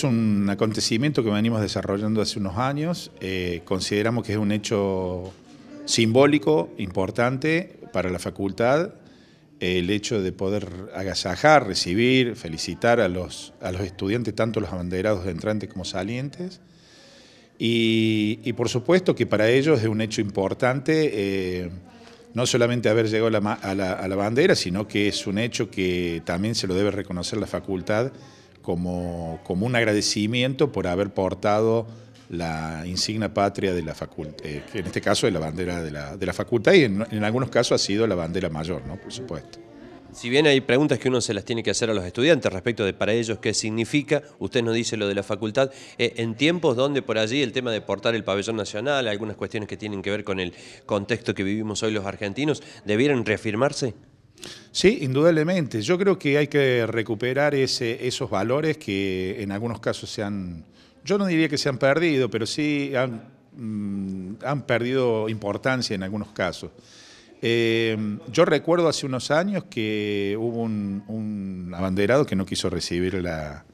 Es un acontecimiento que venimos desarrollando hace unos años. Eh, consideramos que es un hecho simbólico, importante para la facultad, eh, el hecho de poder agasajar, recibir, felicitar a los, estudiantes, tanto los abanderados entrantes como salientes. Y, por supuesto que para ellos es un hecho importante eh, no solamente haber llegado a la bandera, sino que es un hecho que también se lo debe reconocer la facultad como, como un agradecimiento por haber portado la insignia patria de la facultad, eh, en este caso de la bandera de la, facultad y en, algunos casos ha sido la bandera mayor, ¿no? por supuesto. Si bien hay preguntas que uno se las tiene que hacer a los estudiantes respecto de para ellos qué significa, usted nos dice lo de la facultad, eh, en tiempos donde por allí el tema de portar el pabellón nacional, algunas cuestiones que tienen que ver con el contexto que vivimos hoy los argentinos, ¿debieran reafirmarse? Sí, indudablemente. Yo creo que hay que recuperar ese, esos valores que en algunos casos se han, yo no diría que se han perdido, pero sí han, mm, perdido importancia en algunos casos. Em, yo recuerdo hace unos años que hubo un abanderado que no quiso recibir la,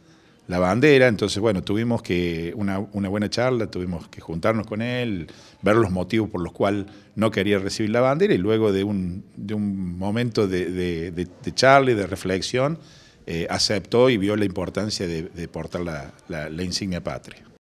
la bandera, entonces bueno, tuvimos que una, una, buena charla, tuvimos que juntarnos con él, ver los motivos por los cuales no quería recibir la bandera y luego de un, de un momento de, de, de, charla y de reflexión, eh, aceptó y vio la importancia de, portar la insignia patria.